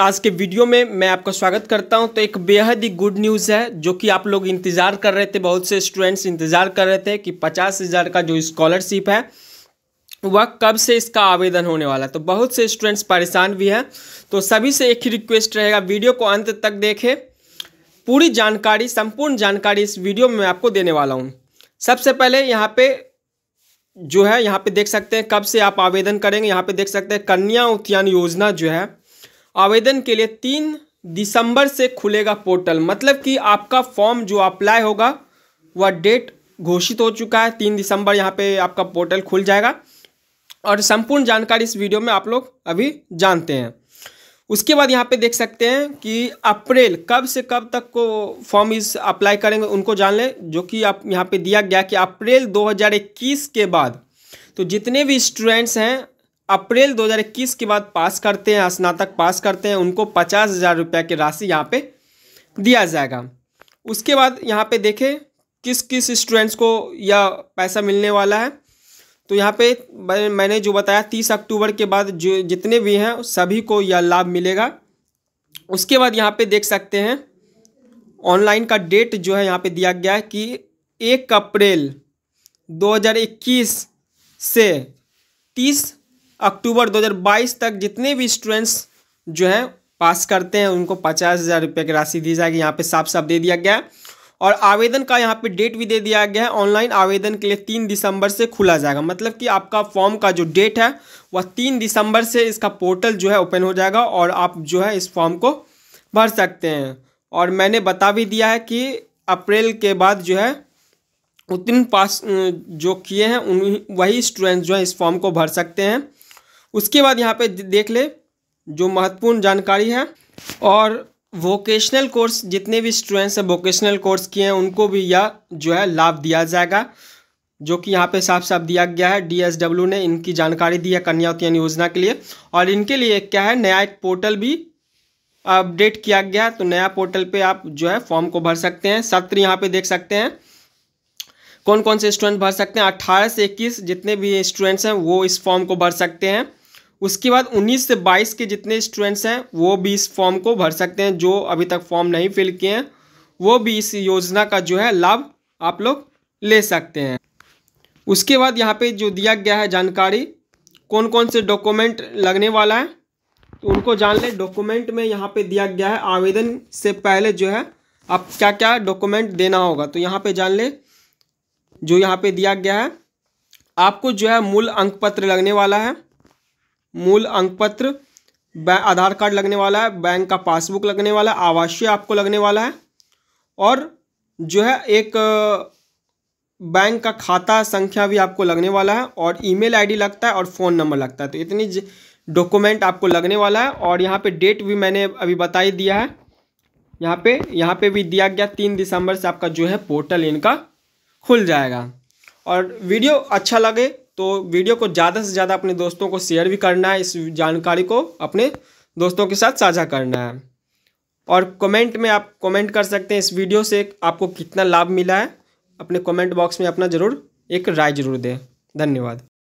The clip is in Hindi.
आज के वीडियो में मैं आपका स्वागत करता हूं तो एक बेहद ही गुड न्यूज़ है जो कि आप लोग इंतज़ार कर रहे थे बहुत से स्टूडेंट्स इंतज़ार कर रहे थे कि पचास हज़ार का जो स्कॉलरशिप है वह कब से इसका आवेदन होने वाला है तो बहुत से स्टूडेंट्स परेशान भी हैं तो सभी से एक ही रिक्वेस्ट रहेगा वीडियो को अंत तक देखें पूरी जानकारी संपूर्ण जानकारी इस वीडियो में मैं आपको देने वाला हूँ सबसे पहले यहाँ पर जो है यहाँ पर देख सकते हैं कब से आप आवेदन करेंगे यहाँ पर देख सकते हैं कन्या उत्थान योजना जो है आवेदन के लिए तीन दिसंबर से खुलेगा पोर्टल मतलब कि आपका फॉर्म जो अप्लाई होगा वह डेट घोषित हो चुका है तीन दिसंबर यहाँ पे आपका पोर्टल खुल जाएगा और संपूर्ण जानकारी इस वीडियो में आप लोग अभी जानते हैं उसके बाद यहाँ पे देख सकते हैं कि अप्रैल कब से कब तक को फॉर्म इस अप्लाई करेंगे उनको जान लें जो कि आप यहाँ पे दिया गया कि अप्रैल 2021 के बाद तो जितने भी स्टूडेंट्स हैं अप्रैल 2021 के बाद पास करते हैं स्नातक पास करते हैं उनको पचास हज़ार रुपया की राशि यहाँ पे दिया जाएगा उसके बाद यहाँ पे देखें किस किस स्टूडेंट्स को यह पैसा मिलने वाला है तो यहाँ पे मैंने जो बताया तीस अक्टूबर के बाद जो जितने भी हैं सभी को यह लाभ मिलेगा उसके बाद यहाँ पे देख सकते हैं ऑनलाइन का डेट जो है यहाँ पर दिया गया है कि एक अप्रैल 2021 से तीस अक्टूबर 2022 तक जितने भी स्टूडेंट्स जो हैं पास करते हैं उनको पचास हज़ार रुपये की राशि दी जाएगी यहाँ पे साफ साफ दे दिया गया है और आवेदन का यहाँ पे डेट भी दे दिया गया है ऑनलाइन आवेदन के लिए तीन दिसंबर से खुला जाएगा मतलब कि आपका फॉर्म का जो डेट है वह तीन दिसंबर से इसका पोर्टल जो है ओपन हो जाएगा और आप जो है इस फॉर्म को भर सकते हैं और मैंने बता भी दिया है कि अप्रैल के बाद जो है उत्तीर्ण पास जो किए हैं उन वही स्टूडेंट जो है इस फॉर्म को भर सकते हैं उसके बाद यहाँ पे देख ले जो महत्वपूर्ण जानकारी है और वोकेशनल कोर्स जितने भी स्टूडेंट्स हैं वोकेशनल कोर्स किए हैं उनको भी यह जो है लाभ दिया जाएगा जो कि यहाँ पे साफ साफ दिया गया है डीएसडब्ल्यू ने इनकी जानकारी दी है कन्या उत्तन योजना के लिए और इनके लिए क्या है नया एक पोर्टल भी अपडेट किया गया है तो नया पोर्टल पे आप जो है फॉर्म को भर सकते हैं सत्र यहाँ पे देख सकते हैं कौन कौन से स्टूडेंट भर सकते हैं अट्ठारह से इक्कीस जितने भी स्टूडेंट्स हैं वो इस फॉर्म को भर सकते हैं उसके बाद 19 से 22 के जितने स्टूडेंट्स हैं वो भी इस फॉर्म को भर सकते हैं जो अभी तक फॉर्म नहीं फिल किए हैं वो भी इस योजना का जो है लाभ आप लोग ले सकते हैं उसके बाद यहाँ पे जो दिया गया है जानकारी कौन कौन से डॉक्यूमेंट लगने वाला है तो उनको जान लें डॉक्यूमेंट में यहाँ पे दिया गया है आवेदन से पहले जो है आप क्या क्या डॉक्यूमेंट देना होगा तो यहाँ पे जान लें जो यहाँ पे दिया गया है आपको जो है मूल अंक पत्र लगने वाला है मूल अंक पत्र आधार कार्ड लगने वाला है बैंक का पासबुक लगने वाला है आवासीय आपको लगने वाला है और जो है एक बैंक का खाता संख्या भी आपको लगने वाला है और ईमेल आईडी लगता है और फ़ोन नंबर लगता है तो इतनी डॉक्यूमेंट आपको लगने वाला है और यहाँ पे डेट भी मैंने अभी बता ही दिया है यहाँ पे यहाँ पे भी दिया गया तीन दिसंबर से आपका जो है पोर्टल इनका खुल जाएगा और वीडियो अच्छा लगे तो वीडियो को ज़्यादा से ज़्यादा अपने दोस्तों को शेयर भी करना है इस जानकारी को अपने दोस्तों के साथ साझा करना है और कमेंट में आप कमेंट कर सकते हैं इस वीडियो से आपको कितना लाभ मिला है अपने कमेंट बॉक्स में अपना ज़रूर एक राय ज़रूर दें धन्यवाद